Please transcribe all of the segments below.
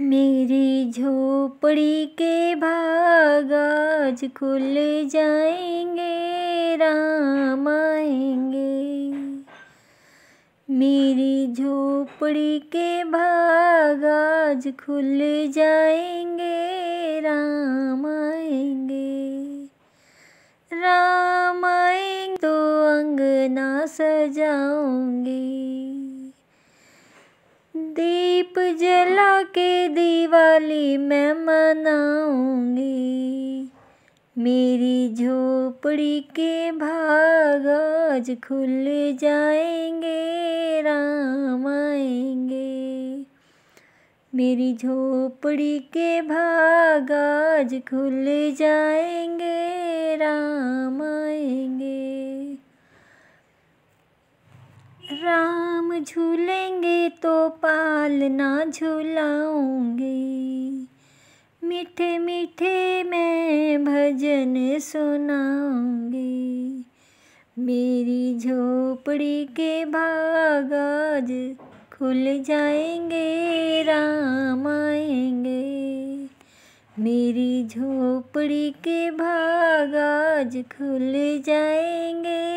मेरी झोपड़ी के भाग आज खुल जाएंगे राम आएंगे मेरी झोपड़ी के भाग आज खुल जाएंगे राम आएंगे राम आएंगे तो अंगना सजाऊंगी दीप जल दिवाली मैं मनाऊंगी मेरी झोपड़ी के भाग आज खुल जाएंगे राम आएंगे मेरी झोपड़ी के भाग आज खुल जाएंगे राम आएंगे राम झूलेंगे तो पाल ना मीठे मीठे मैं भजन सुनाऊंगी मेरी झोपड़ी के भागाज खुल जाएंगे राम आएंगे मेरी झोपड़ी के भागाज खुल जाएंगे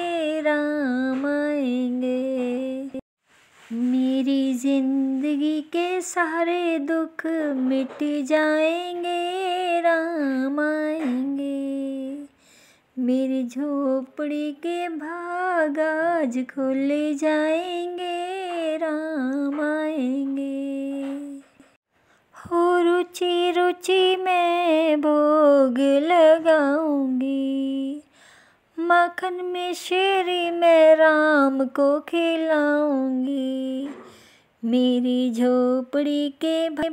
जिंदगी के सारे दुख मिट जाएंगे राम आएंगे मेरी झोपड़ी के भाग आज खुल जाएंगे राम आएंगे हो रुचि रुचि मैं भोग लगाऊंगी मक्खन में शेरी मैं राम को खिलाऊंगी मेरी झोपड़ी के भाई